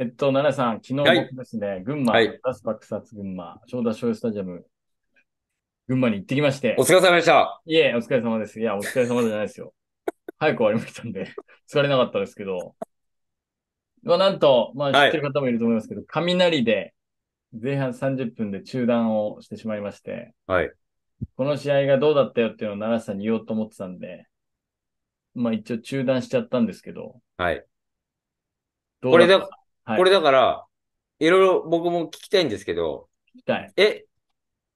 えっと、奈良さん、昨日僕ですね、はい、群馬、ラスパックサツ群馬、正田醤油スタジアム、群馬に行ってきまして。お疲れ様でした。いえ、お疲れ様です。いや、お疲れ様じゃないですよ。早く終わりましたんで、疲れなかったですけど。まあ、なんと、まあ、知ってる方もいると思いますけど、はい、雷で、前半30分で中断をしてしまいまして、はい。この試合がどうだったよっていうのを奈良さんに言おうと思ってたんで、まあ一応中断しちゃったんですけど、はい。どうこれで、はい、これだから、いろいろ僕も聞きたいんですけど、聞きたい。え、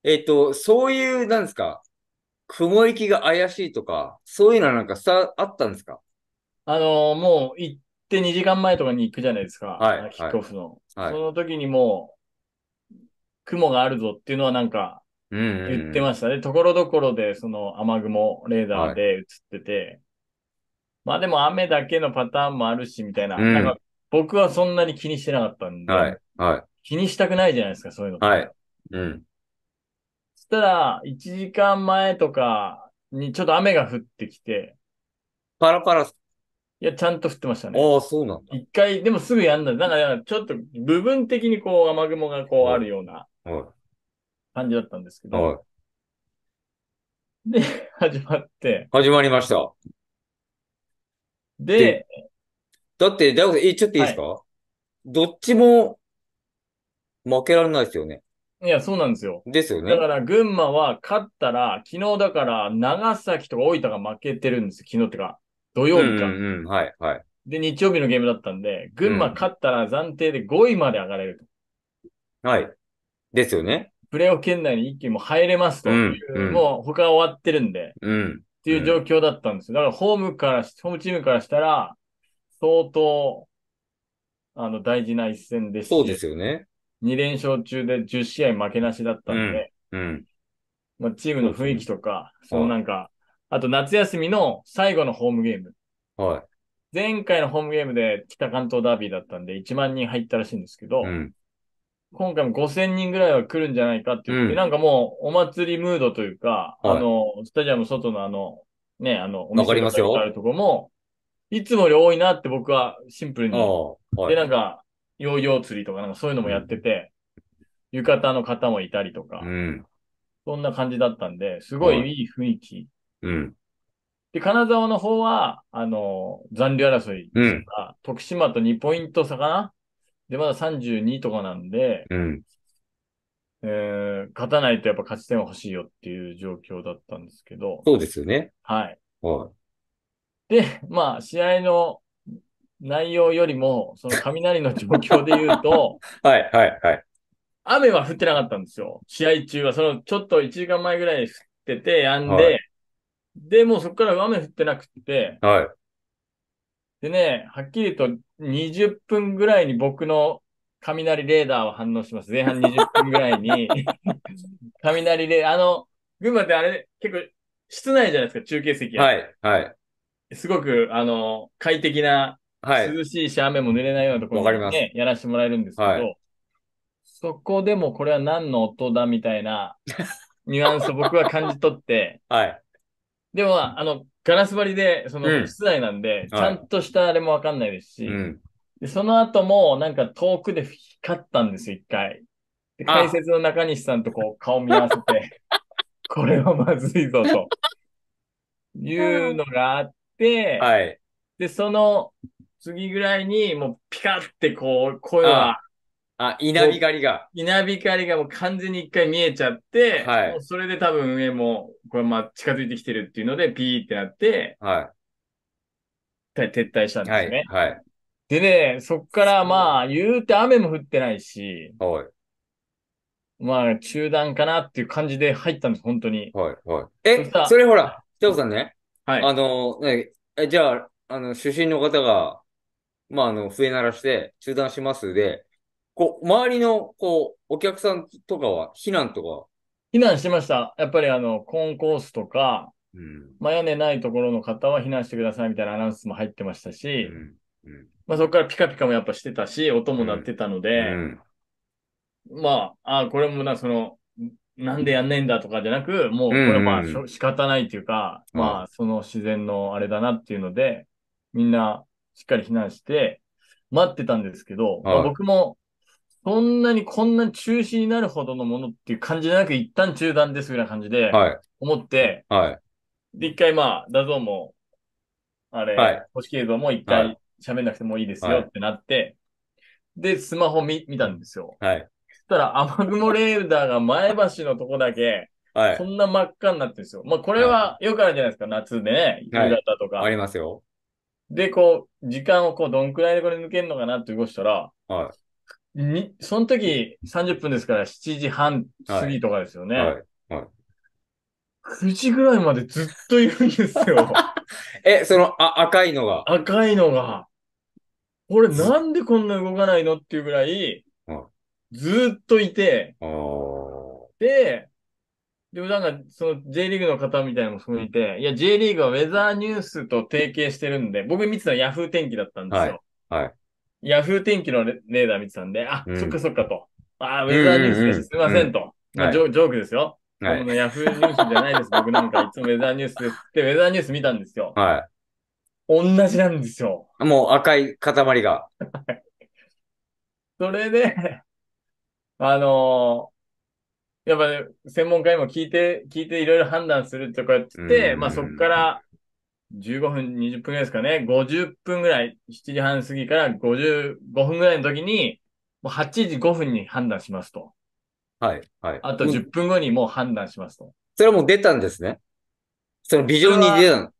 えっ、ー、と、そういう、なんですか、雲行きが怪しいとか、そういうのはなんかさ、あったんですかあのー、もう行って2時間前とかに行くじゃないですか。はい。キックオフの。はい、その時にもう、雲があるぞっていうのはなんか、言ってましたね。ところどころでその雨雲、レーダーで映ってて、はい、まあでも雨だけのパターンもあるし、みたいな。うん、なんか僕はそんなに気にしてなかったんで、はい、はい。気にしたくないじゃないですか、そういうの。はい。うん。そしたら、1時間前とかにちょっと雨が降ってきて。パラパラ。いや、ちゃんと降ってましたね。ああ、そうなんだ。一回、でもすぐやんだ。なんか、ちょっと部分的にこう雨雲がこうあるような感じだったんですけど。はい。で、始まって。始まりました。で、でだって、じゃえ、ちょっといいですか、はい、どっちも負けられないですよね。いや、そうなんですよ。ですよね。だから、群馬は勝ったら、昨日だから、長崎とか大分が負けてるんです昨日ってか、土曜日か。うん、うん、はい、はい。で、日曜日のゲームだったんで、群馬勝ったら暫定で5位まで上がれると。うん、はい。ですよね。プレーオフ圏内に一気にも入れますという、うんもう他終わってるんで、うん、っていう状況だったんですよ。だからホームから、ホームチームからしたら、相当、あの、大事な一戦ですし。そうですよね。2連勝中で10試合負けなしだったんで、うん。うんまあ、チームの雰囲気とか、そ,、のなんか、あと夏休みの最後のホームゲーム。はい。前回のホームゲームで北関東ダービーだったんで1万人入ったらしいんですけど、うん、今回も5000人ぐらいは来るんじゃないかって言って、うん、なんかもうお祭りムードというか、はい、あの、スタジアム外のあの、ね、あの、お店があるとこも、いつもより多いなって僕はシンプルに。はい、で、なんか、ヨーヨー釣りとかなんかそういうのもやってて、うん、浴衣の方もいたりとか、うん、そんな感じだったんで、すごいいい雰囲気。うん。で、金沢の方は、あの、残留争いうん、徳島と2ポイント差かなで、まだ32とかなんで、うん、えー、勝たないとやっぱ勝ち点は欲しいよっていう状況だったんですけど。そうですよね。はい。はい。で、まあ、試合の内容よりも、その雷の状況で言うと、はいはいはい。雨は降ってなかったんですよ。試合中は、そのちょっと1時間前ぐらいに降ってて、やんで、はい、で、もうそこから雨降ってなくて、はい。でね、はっきりと20分ぐらいに僕の雷レーダーは反応します。前半20分ぐらいに 雷レーダー、あの、群馬ってあれ、結構室内じゃないですか、中継席は。はい、はい。すごく、あの、快適な、はい。涼しいし、雨も濡れないようなところで、ね、やらせてもらえるんですけど、はい、そこでもこれは何の音だみたいな、ニュアンスを僕は感じ取って、はい。でも、あの、ガラス張りで、その、室内なんで、うん、ちゃんとしたあれもわかんないですし、はい、でその後も、なんか遠くで光ったんですよ、一回。で解説の中西さんとこう、顔見合わせて、これはまずいぞ、と。いうのがあっ、はい。で、その次ぐらいに、もうピカってこう、声は、あ、稲光が。稲光がもう完全に一回見えちゃって、はい。それで多分上も、これまあ近づいてきてるっていうので、ピーってなって、はい。撤退したんですね。はい。はい、でね、そっからまあ、言うて雨も降ってないし、はい。まあ、中断かなっていう感じで入ったんです、本当に。はい、はい。え、それほら、北こさんね、はい。あの、ね、じゃあ、あの、出身の方が、まあ、あの、笛鳴らして、中断しますで、こう、周りの、こう、お客さんとかは、避難とか、避難してました。やっぱりあの、コンコースとか、うん、まあ、屋根ないところの方は避難してくださいみたいなアナウンスも入ってましたし、うんうん、まあ、そこからピカピカもやっぱしてたし、音も鳴ってたので、まあ、あこれもな、その、なんでやんないんだとかじゃなく、もう、これまあ、うん仕方ないっていうか、まあ、その自然のあれだなっていうので、みんなしっかり避難して、待ってたんですけど、まあ、僕も、そんなにこんな中止になるほどのものっていう感じじゃなく、一旦中断ですぐらいな感じで、思って、はいはい、で、一回まあ、ダゾーンも、あれ、はい、公式像も一回喋んなくてもいいですよってなって、で、スマホ見見たんですよ。たら雨雲レーダーが前橋のとこだけ、はい。こんな真っ赤になってるんですよ。まあ、これはよくあるじゃないですか、夏でね、夕方とか。ありますよ。で、こう、時間をこう、どんくらいでこれ抜けるのかなって動したら、はに、その時30分ですから7時半過ぎとかですよね。はい。9時ぐらいまでずっといるんですよ。え、その、あ、赤いのが。赤いのが。これなんでこんな動かないのっていうぐらい、ずっといて、で、でもなんか、その J リーグの方みたいなのもそこにいて、いや、J リーグはウェザーニュースと提携してるんで、僕見てたのは Yahoo 天気だったんですよ。はい。はい、Yahoo 天気のレーダー見てたんで、あ、うん、そっかそっかと。あ、ウェザーニュースです。すいませんと。ジョークですよ。はい、の Yahoo ニュースじゃないです。僕なんかいつもウェザーニュースですって、ウェザーニュース見たんですよ。はい。同じなんですよ。もう赤い塊が。それで、あのー、やっぱね、専門家にも聞いて、聞いていろいろ判断するとかって、まあそこから15分、20分ぐらいですかね、50分ぐらい、7時半過ぎから55分ぐらいの時に、もう8時5分に判断しますと。はい、はい。あと10分後にもう判断しますと。それはもう出たんですね。そのビジョンに出たの。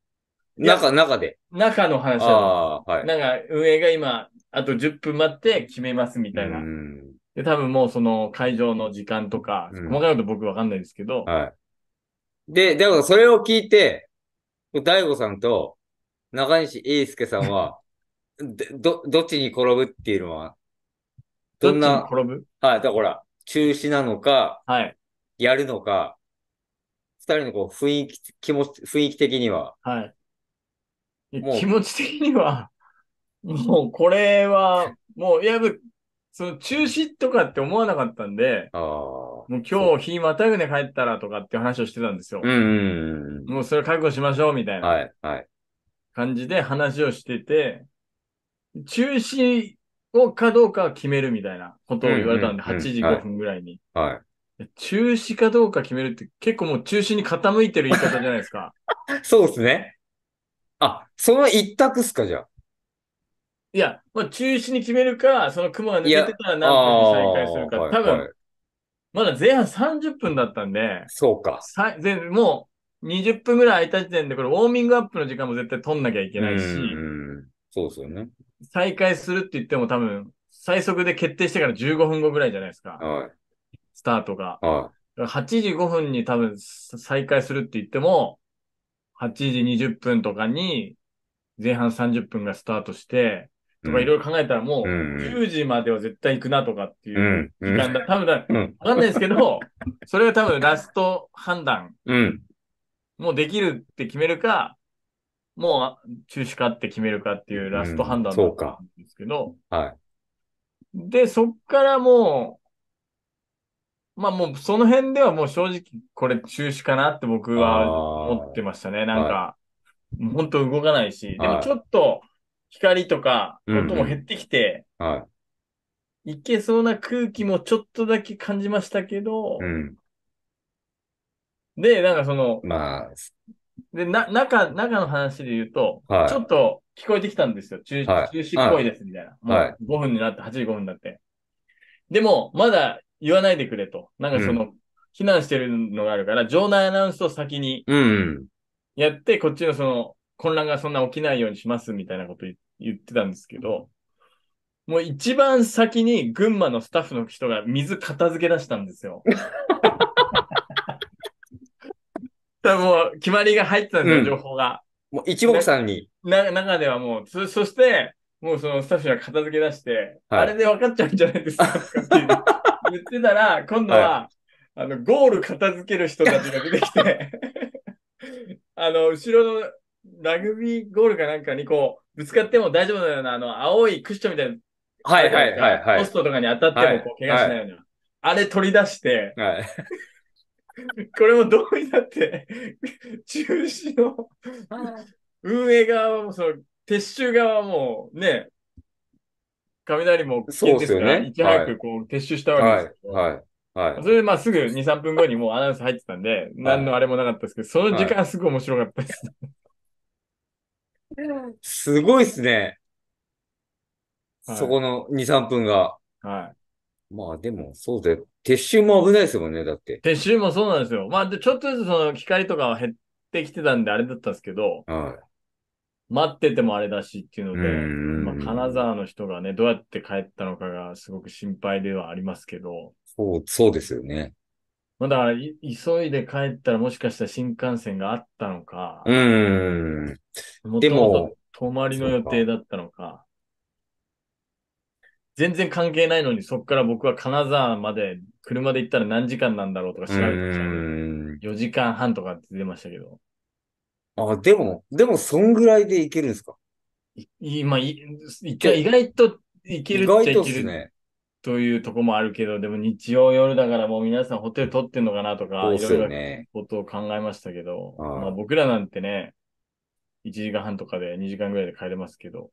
中、中で。中の話だ。はい。なんか運営が今、あと10分待って決めますみたいな。うんで、多分もうその会場の時間とか、細かいこと僕わかんないですけど、はい。で、でもそれを聞いて、大悟さんと中西英介さんは、ど、どっちに転ぶっていうのは、どんどっな、ちに転ぶはい、だから中止なのか、はい。やるのか、二人のこう、雰囲気、気持ち、雰囲気的には、はい。もう気持ち的には、もうこれは、もう、いや、ぶその中止とかって思わなかったんで、もう今日日またぐね帰ったらとかって話をしてたんですよ。うんもうそれ覚悟しましょうみたいな感じで話をしてて、中止をかどうか決めるみたいなことを言われたんで、8時5分ぐらいに。中止かどうか決めるって結構もう中止に傾いてる言い方じゃないですか。そうですね。あ、その一択っすか、じゃあ。いや、まあ、中止に決めるか、その雲が抜けてたら何分に再開するか、多分、はいはい、まだ前半30分だったんで、そうか。さもう20分ぐらい空いた時点で、これウォーミングアップの時間も絶対取んなきゃいけないし、うそうですよね。再開するって言っても多分、最速で決定してから15分後ぐらいじゃないですか。はい、スタートが。はい、85分に多分再開するって言っても、8時20分とかに前半30分がスタートして、とかいろいろ考えたらもう、10時までは絶対行くなとかっていう時間だ。多分だ、わかんないですけど、それが多分ラスト判断。もうできるって決めるか、もう中止かって決めるかっていうラスト判断なんですけど、はい。で、そっからもう、まあもうその辺ではもう正直これ中止かなって僕は思ってましたね。なんか、本当動かないし、でもちょっと、光とか、音も減ってきて、うんうんはい、いけそうな空気もちょっとだけ感じましたけど、うん、で、なんかその、まあ、で、な、中、中の話で言うと、はい、ちょっと聞こえてきたんですよ。中、はい、中止っぽいです、みたいな。はい、もう5分になって、8時5分になって。でも、まだ言わないでくれと。なんかその、避難してるのがあるから、場内アナウンスを先に、やって、こっちのその、混乱がそんな起きないようにします、みたいなこと言って、言ってたんですけど、もう一番先に群馬のスタッフの人が水片付け出したんですよ。多分もう決まりが入ってたんですよ、情報が。もう一目散に。な、中ではもう、そ、そして、もうそのスタッフが片付け出して、はいあれで分かっちゃうんじゃないですかって言ってたら、今度は、あの、ゴール片付ける人たちが出てきて、あの、後ろのラグビーゴールかなんかにこう、ぶつかっても大丈夫なような、あの、青いクッションみたいな。はいはいはいはい。ポストとかに当たってもこう怪我しないような。はいはい、あれ取り出して、はい、これもどうになって、中止の運営側もその、撤収側もね、雷もそうですから、ね、いち早くこう、撤収したわけですけはいはいはい。それでまあすぐ2、3分後にもうアナウンス入ってたんで、何のあれもなかったですけど、その時間すごい面白かったです。すごいっすね。はいそこの2、3分が。はい。まあでも、そうだよ。撤収も危ないですもんね、だって。撤収もそうなんですよ。まあ、でちょっとずつその機とかは減ってきてたんであれだったんですけど、は待っててもあれだしっていうので、まあ、金沢の人がね、どうやって帰ったのかがすごく心配ではありますけど、そう、そうですよね。まだ急いで帰ったらもしかしたら新幹線があったのか。うん。でも、泊まりの予定だったのか。全然関係ないのに、そこから僕は金沢まで車で行ったら何時間なんだろうとか調べてましん。4時間半とかって出ましたけど。あ、でも、でも、そんぐらいでいけるんですか今、い、まあ、い、意外といけるっちゃける。意外とですね。というとこもあるけど、でも日曜夜だからもう皆さんホテル取ってんのかなとか、いろいろことを考えましたけど、まあ、僕らなんてね、1時間半とかで2時間ぐらいで帰れますけど、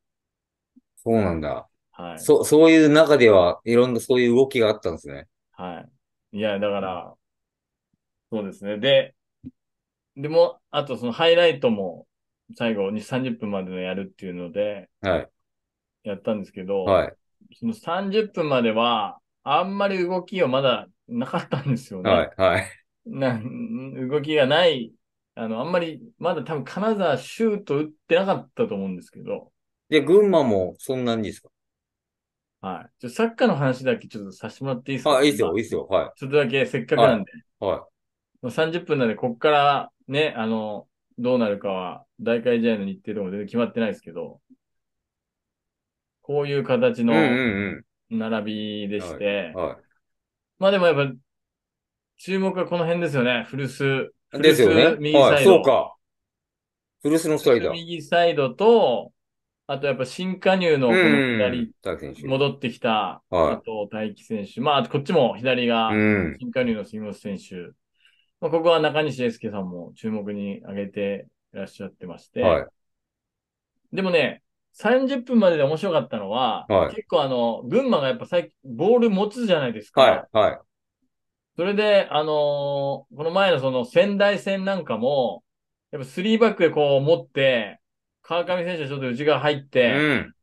そうなんだ。はい。そ、そういう中では、いろんなそういう動きがあったんですね。はい。いや、だから、そうですね。で、でも、あとそのハイライトも最後に30分までのやるっていうので、はい。やったんですけど、はい。その30分までは、あんまり動きをまだなかったんですよね。はい、はい。な動きがない、あの、あんまり、まだ多分金沢シュート打ってなかったと思うんですけど。で、群馬もそんなにですかはい。ちょサッカーの話だけちょっとさせてもらっていいですかあ、いいですよ、いいですよ。はい。ちょっとだけせっかくなんで。はい。はい、30分なんで、こっからね、あの、どうなるかは、大会試合の日程でも全然決まってないですけど、こういう形の並びでして、まあでもやっぱ、注目はこの辺ですよね。古巣。ですよね。右サイド。そうか。古巣のサイド。右サイドと、あとやっぱ新加入のこの左、戻ってきたあと大輝選手。まあ、こっちも左が新加入の杉本選手。まあ、ここは中西英介さんも注目に挙げていらっしゃってまして。はい、でもね、30分までで面白かったのは、はい結構あの、群馬がやっぱ最近、ボール持つじゃないですか。はい、はい。それで、あのーこの前のその仙台戦なんかも、やっぱ3バックでこう持って、川上選手がちょっと内側入って、うん。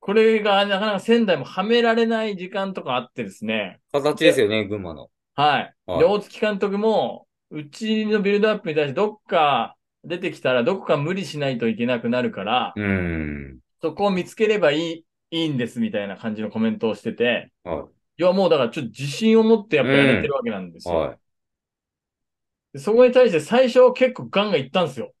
これがなかなか仙台もはめられない時間とかあってですね。形ですよね、群馬の。はい。はいで、大月監督も、うちのビルドアップに対してどっか出てきたらどこか無理しないといけなくなるから、うん、そこを見つければいい、いいんですみたいな感じのコメントをしてて、はい、いや、もうだからちょっと自信を持ってやっぱやれてるわけなんですよ。うんはい、そこに対して最初結構ガンガンいったんですよ。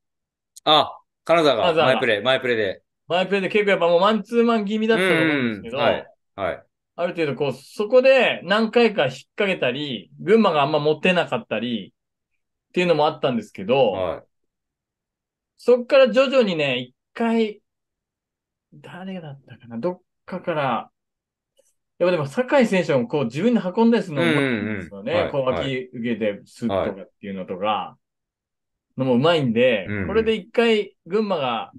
あ、金沢がマイプレイ、マイプレイで。マイプレイで結構やっぱもうマンツーマン気味だったと思うんですけど、うん、はい。はい。ある程度こう、そこで何回か引っ掛けたり、群馬があんま持てなかったり、っていうのもあったんですけど、はい。そっから徐々にね、一回、誰だったかな、どっかから、やっぱでも、酒井選手もこう自分で運んですのもうまいんですよね。うんうんこう、脇受けてスッとかっていうのとか、のもうまいんで、はい、これで一回、群馬が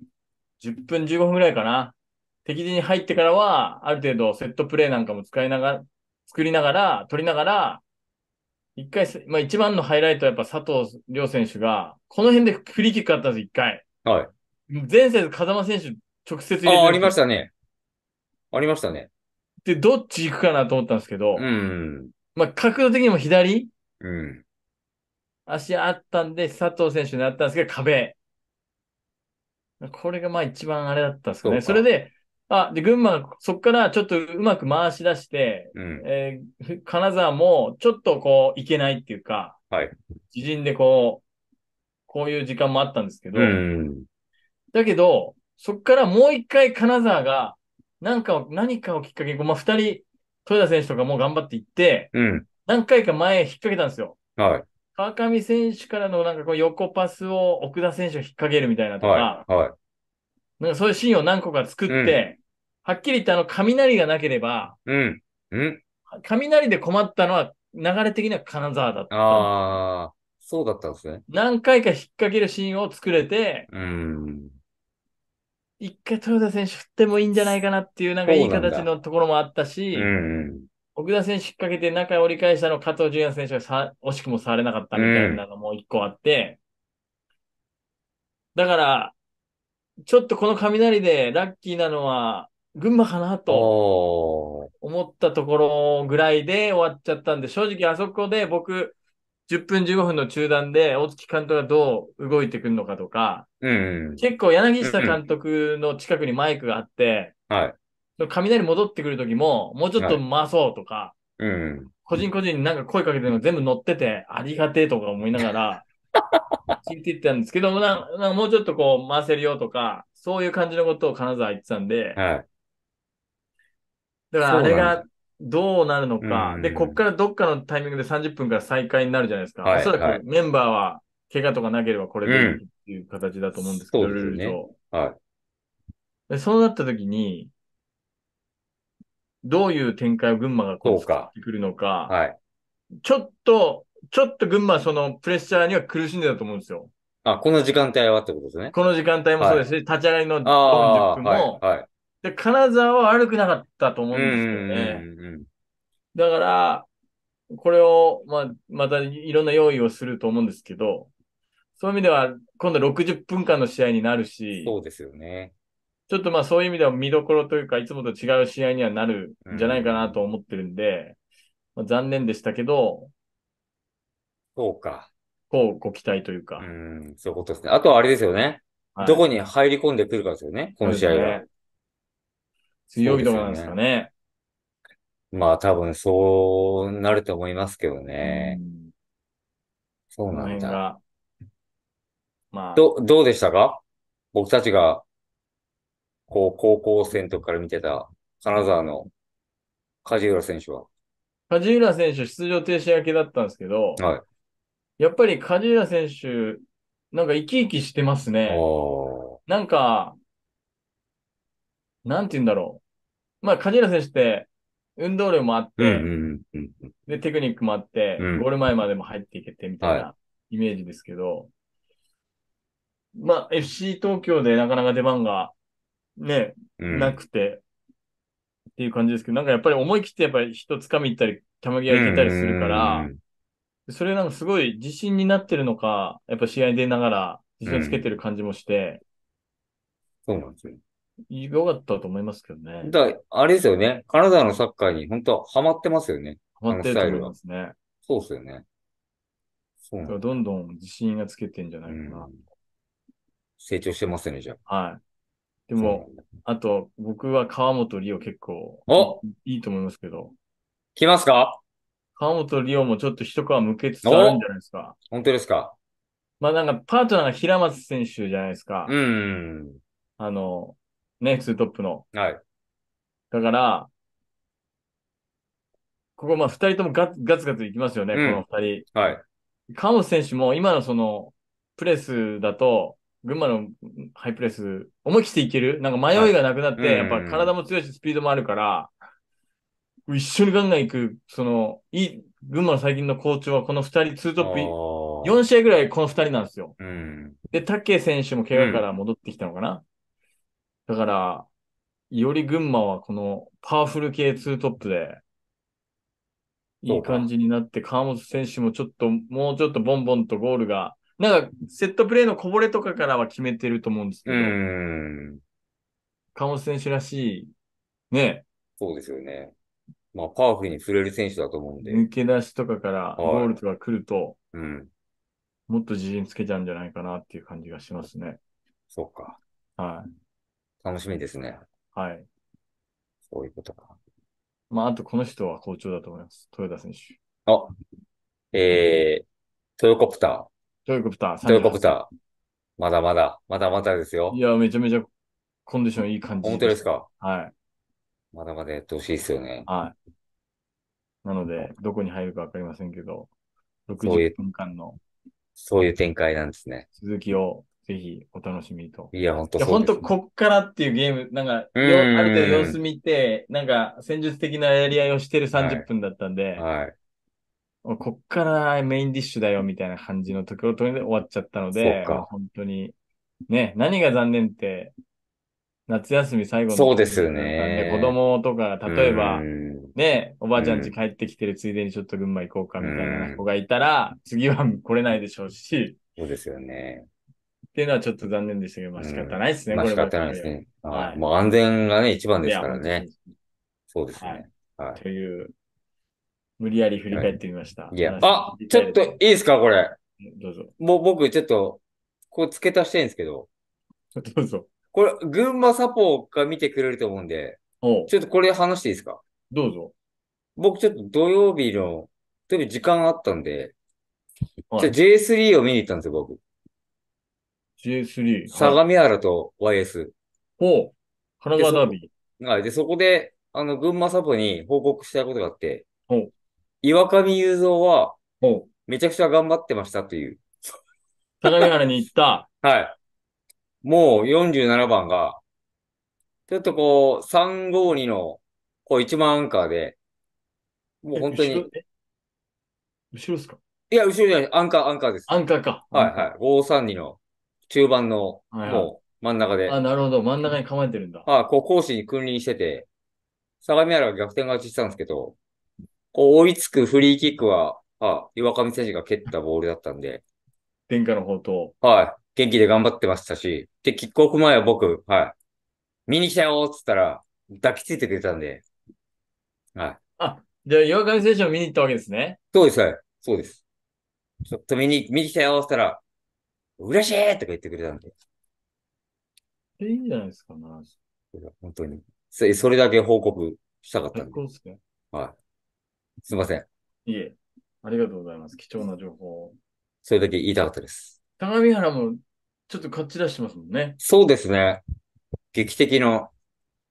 10分15分ぐらいかな。敵陣に入ってからは、ある程度セットプレーなんかも使いながら、作りながら、取りながら、一回、まあ一番のハイライトはやっぱ佐藤亮選手が、この辺でフリーキックあったんです、一回。はい。前で風間選手直接入れてあ、ありましたね。ありましたね。で、どっち行くかなと思ったんですけど、うん。まあ角度的にも左うん。足あったんで、佐藤選手になったんですけど、壁。これがまあ一番あれだったんですかね。それで、あ、で、群馬、そこからちょっとうまく回し出して、うん、えー、金沢もちょっとこう、いけないっていうか、はい。自陣でこう、こういう時間もあったんですけど、うん、だけど、そこからもう一回金沢が、なんか何かをきっかけに、まあ、二人、豊田選手とかも頑張っていって、うん、何回か前引っ掛けたんですよ。はい。川上選手からのなんかこう横パスを奥田選手が引っ掛けるみたいなとか、はい、はいなんかそういうシーンを何個か作って、はっきり言ってあの、雷がなければ、うん。うん。雷で困ったのは、流れ的には金沢だった。ああ、そうだったんですね。何回か引っ掛けるシーンを作れて、うん。一回豊田選手振ってもいいんじゃないかなっていう、なんかいい形のところもあったし、うん、奥田選手引っ掛けて中折り返したの加藤純也選手がさ惜しくも触れなかったみたいなのも一個あって、うん、だから、ちょっとこの雷でラッキーなのは、群馬かなと思ったところぐらいで終わっちゃったんで、正直あそこで僕、10分15分の中断で大月監督がどう動いてくるのかとか、うん、結構柳下監督の近くにマイクがあって、はい、雷戻ってくる時も、もうちょっと回そうとか、はいうん、個人個人になんか声かけてるの全部乗ってて、ありがてえとか思いながら、聞いていったんですけど、なんんもうちょっとこう回せるよとか、そういう感じのことを金沢言ってたんで、はいだからあれがどうなるのか、で、こっからどっかのタイミングで30分から再開になるじゃないですか。はい、おそらくメンバーは怪我とかなければこれでっていう形だと思うんですけど、うん、ルール上、ね。はい。で、そうなった時に、どういう展開を群馬がこう作ってくるのか、はい、ちょっと、ちょっと群馬そのプレッシャーには苦しんでたと思うんですよ。あ、この時間帯はってことですね。この時間帯もそうですし、はい、立ち上がりのドン10分も、はい、はい、で、金沢は悪くなかったと思うんですけどね。だから、これを、まあ、またいろんな用意をすると思うんですけど、そういう意味では、今度60分間の試合になるし、そうですよね。ちょっとまあそういう意味では見どころというか、いつもと違う試合にはなるんじゃないかなと思ってるんで、うん、まあ、残念でしたけど、そうか。こうご期待というか。うん、そういうことですね。あとはあれですよね。はい、どこに入り込んでくるかですよね、この試合は。ね、強いとこなんですかね。まあ多分そうなると思いますけどね。うんそうなんだ。まあ。ど、どうでしたか僕たちが、こう、高校生の時から見てた、金沢の梶浦選手は。梶浦選手出場停止明けだったんですけど、はい。やっぱり梶浦選手、なんか生き生きしてますね。なんか、なんて言うんだろう。まあ、梶ラ選手って、運動量もあって、で、テクニックもあって、うん、ゴール前までも入っていけてみたいなイメージですけど、はい、まあ、FC 東京でなかなか出番がね、なくて、っていう感じですけど、なんかやっぱり思い切ってやっぱり人掴み行ったり、玉際いけたりするから、それなんかすごい自信になってるのか、やっぱ試合に出ながら自信をつけてる感じもして、うん、そうなんですよ。よかったと思いますけどね。だあれですよね。カナダのサッカーに本当ハマってますよね。ハマってると思いますね。そうですよね。そうんどんどん自信がつけてんじゃないかな。うん、成長してますよね、じゃあ。はい。でも、あと、僕は川本里夫結構、いいと思いますけど。来ますか川本里夫もちょっと一皮向けつつあるんじゃないですか。本当ですかまあなんか、パートナーが平松選手じゃないですか。うん。あの、ね、ツートップの。はい。だから、ここまあ二人ともガツガツガツいきますよね、うん、この二人。はい。カモス選手も今のその、プレスだと、群馬のハイプレス、思い切っていけるなんか迷いがなくなって、はい、やっぱ体も強いし、スピードもあるから、うんうん、一緒にガンガン行く、その、いい、群馬の最近の好調はこの二人、ツートップ、4試合ぐらいこの二人なんですよ。うん、で、武選手も怪我から戻ってきたのかな、だから、より群馬はこのパワフル系ツートップで、いい感じになって、川本選手もちょっと、もうちょっとボンボンとゴールが、なんか、セットプレーのこぼれとかからは決めてると思うんですけど、川本選手らしい、ね。そうですよね。まあ、パワフルに触れる選手だと思うんで。抜け出しとかから、ゴールとか来ると、うん、もっと自信つけちゃうんじゃないかなっていう感じがしますね。そうか。はい。楽しみですね。はい。そういうことか。まあ、あとこの人は好調だと思います。豊田選手。あ、えー、トヨコプター。トヨコプター。トヨコプター。まだまだ、まだまだですよ。いや、めちゃめちゃコンディションいい感じ。本当ですかはい。まだまだやってほしいですよね。はい。なので、どこに入るかわかりませんけど、60分間の。そういう展開なんですね。続きをぜひお楽しみと。いや、本当そう、ね、本当こっからっていうゲーム、なんか、ある程度様子見て、なんか戦術的なやり合いをしてる30分だったんで、はいはいこっからメインディッシュだよみたいな感じのところと終わっちゃったので、まあ、本当に、ね、何が残念って、夏休み最後の。そうですよね。子供とか、例えば、ね、おばあちゃん家帰ってきてるついでにちょっと群馬行こうかみたいな子がいたら、次は来れないでしょうし。そうですよね。っていうのはちょっと残念でしたけど、まあ仕方ないですね、まあ仕方ないですね。はい、もう安全がね、一番ですからね。そうですね。はい。という、無理やり振り返ってみました。いや、あちょっといいですか、これ。どうぞ。もう僕、ちょっと、こう付け足してるんですけど。どうぞ。これ、群馬サポが見てくれると思うんで、ちょっとこれ話していいですかどうぞ。僕ちょっと土曜日の、土曜日時間あったんで、はい、J3 を見に行ったんですよ、僕。J3。相模原と YS。ほう。神奈川ダービー。はい。で、そこで、あの、群馬サポに報告したいことがあって、ほう。岩上雄三は、ほう。めちゃくちゃ頑張ってましたという。相模原に行った。はい。もう47番が、ちょっとこう、352の、こう、1万アンカーで、もう本当に。後ろですかいや、後ろじゃない。アンカー、アンカーです。アンカーか。はいはい。532の中盤の、もう真ん中で、あ、なるほど。真ん中に構えてるんだ。あこう、講師に君臨してて、相模原が逆転勝ちしてたんですけど、こう、追いつくフリーキックは、あ岩上選手が蹴ったボールだったんで、殿下の方と。はい。元気で頑張ってましたし、で、キックオフ前は僕、はい。見に来たよーっつったら、抱きついてくれたんで。はい。あ、じゃあ、岩上選手を見に行ったわけですね。そうです、はい。そうです。ちょっと見に、見に来たよーっつったら、嬉しいとか言ってくれたんで。いいんじゃないですかね。本当に。それそれだけ報告したかったんで。そうですね。はい。すいません。いえ。ありがとうございます。貴重な情報。それだけ言いたかったです。高見原もちょっと勝ち出してますもんね。そうですね。劇的な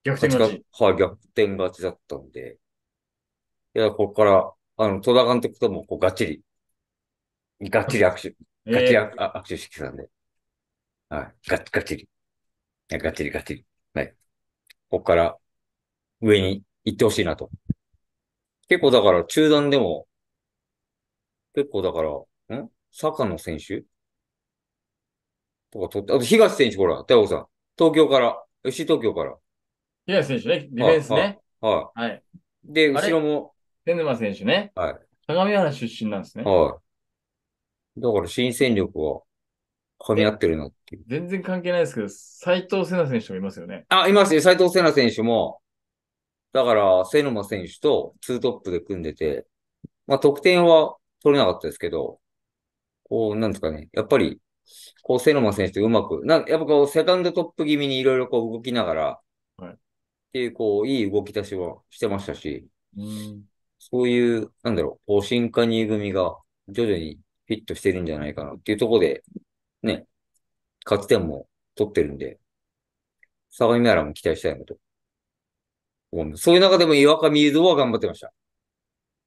逆転勝ち。はい、逆転勝ちだったんで。いや、ここから、あの、戸田監督とも、こう、がっちり、がっちり握手、ガチリ、えー、握手してたんで。はい。ガッ、ガチリ。ガチリ、ガチリ。はい。ここから上に行ってほしいなと。結構だから中段でも、結構だから、ん坂野選手とか取って、あと東選手ほら、太郎さん。東京から、FC 東京から。東選手ね、ディフェンスね。はい。はい。で、後ろも。天沼選手ね。はい。相模原出身なんですね。はい。だから新戦力は噛み合ってるなっていう。全然関係ないですけど、斎藤瀬奈選手もいますよね。あ、いますよ。斎藤瀬奈選手も、だから、瀬沼選手とツートップで組んでて、まあ、得点は取れなかったですけど、こう、なんですかね。やっぱり、こう、瀬沼選手とうまく、なん、やっぱこう、セカンドトップ気味にいろいろこう動きながら、はい。っていう、こう、いい動き出しはしてましたし、うん、そういう、なんだろう、こう、新加入組が徐々にフィットしてるんじゃないかなっていうところで、ね、勝ち点も取ってるんで、相模原も期待したいなと。そういう中でも岩上雄三は頑張ってました。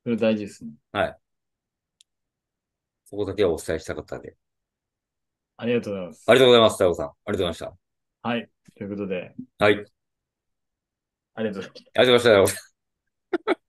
それ大事ですね。はい。そこだけはお伝えしたかったんで。ありがとうございます。ありがとうございます、太郎さん。ありがとうございました。はい。ということで。はい。ありがとうございました。ありがとうございました、太郎さん。